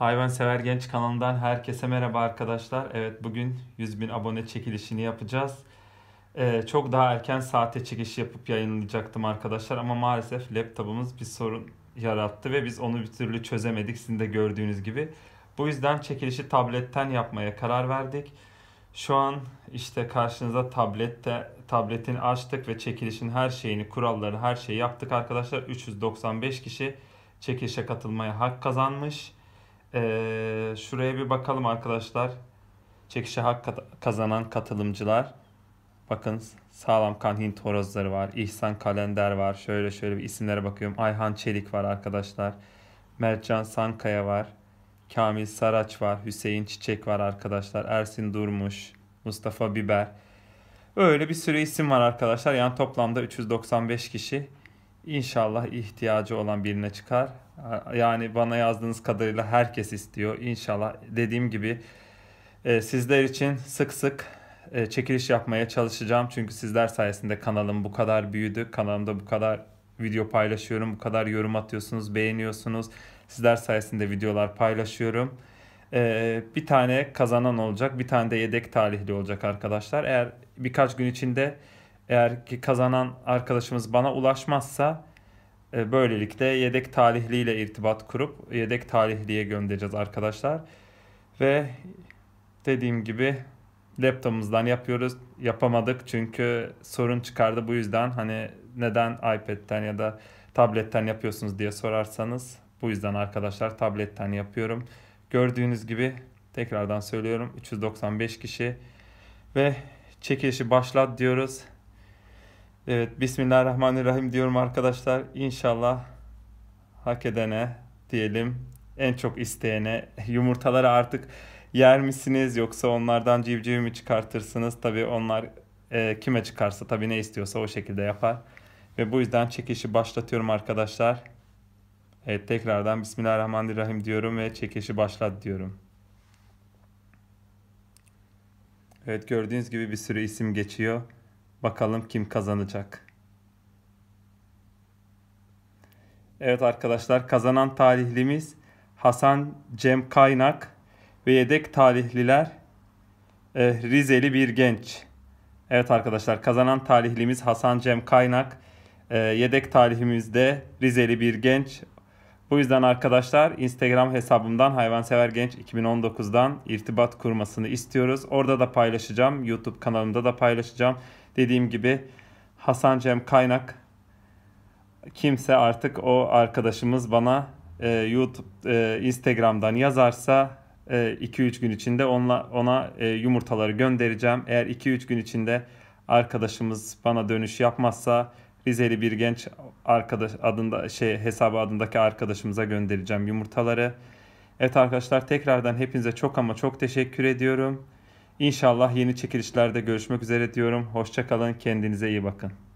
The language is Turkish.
Hayvansever Genç kanalından herkese merhaba arkadaşlar. Evet bugün 100 bin abone çekilişini yapacağız. Ee, çok daha erken saate çekiliş yapıp yayınlayacaktım arkadaşlar ama maalesef laptopumuz bir sorun yarattı ve biz onu bir türlü çözemedik sizin de gördüğünüz gibi. Bu yüzden çekilişi tabletten yapmaya karar verdik. Şu an işte karşınıza tablette tabletin açtık ve çekilişin her şeyini, kuralları her şeyi yaptık arkadaşlar. 395 kişi çekilişe katılmaya hak kazanmış. Ee, şuraya bir bakalım arkadaşlar. Çekişe hak kazanan katılımcılar. Bakın sağlam kan Hint horozları var. İhsan Kalender var. Şöyle şöyle bir isimlere bakıyorum. Ayhan Çelik var arkadaşlar. Mertcan Sankaya var. Kamil Saraç var. Hüseyin Çiçek var arkadaşlar. Ersin Durmuş. Mustafa Biber. Öyle bir sürü isim var arkadaşlar. Yani toplamda 395 kişi. İnşallah ihtiyacı olan birine çıkar. Yani bana yazdığınız kadarıyla herkes istiyor. İnşallah dediğim gibi e, sizler için sık sık e, çekiliş yapmaya çalışacağım. Çünkü sizler sayesinde kanalım bu kadar büyüdü. Kanalımda bu kadar video paylaşıyorum. Bu kadar yorum atıyorsunuz, beğeniyorsunuz. Sizler sayesinde videolar paylaşıyorum. E, bir tane kazanan olacak, bir tane de yedek talihli olacak arkadaşlar. Eğer birkaç gün içinde eğer ki kazanan arkadaşımız bana ulaşmazsa e, böylelikle yedek talihliyle irtibat kurup yedek talihliye göndereceğiz arkadaşlar. Ve dediğim gibi laptopumuzdan yapıyoruz. Yapamadık çünkü sorun çıkardı. Bu yüzden hani neden iPad'ten ya da tabletten yapıyorsunuz diye sorarsanız bu yüzden arkadaşlar tabletten yapıyorum. Gördüğünüz gibi tekrardan söylüyorum 395 kişi ve çekilişi başlat diyoruz. Evet Bismillahirrahmanirrahim diyorum arkadaşlar. İnşallah hak edene diyelim en çok isteyene yumurtaları artık yer misiniz yoksa onlardan civciv mi çıkartırsınız? Tabii onlar e, kime çıkarsa tabii ne istiyorsa o şekilde yapar. Ve bu yüzden çekişi başlatıyorum arkadaşlar. Evet tekrardan Bismillahirrahmanirrahim diyorum ve çekişi başlat diyorum. Evet gördüğünüz gibi bir sürü isim geçiyor. Bakalım kim kazanacak. Evet arkadaşlar kazanan talihlimiz Hasan Cem Kaynak ve yedek talihliler eh, Rizeli bir genç. Evet arkadaşlar kazanan talihlimiz Hasan Cem Kaynak. Eh, yedek talihimiz de Rizeli bir genç. Bu yüzden arkadaşlar Instagram hesabımdan Hayvansever Genç 2019'dan irtibat kurmasını istiyoruz. Orada da paylaşacağım. YouTube kanalımda da paylaşacağım. Dediğim gibi Hasan Cem Kaynak kimse artık o arkadaşımız bana e, YouTube e, Instagram'dan yazarsa 2-3 e, gün içinde onla, ona e, yumurtaları göndereceğim. Eğer 2-3 gün içinde arkadaşımız bana dönüş yapmazsa Rizeli bir genç arkadaş adında şey hesabı adındaki arkadaşımıza göndereceğim yumurtaları. Evet arkadaşlar tekrardan hepinize çok ama çok teşekkür ediyorum. İnşallah yeni çekilişlerde görüşmek üzere diyorum. Hoşçakalın kendinize iyi bakın.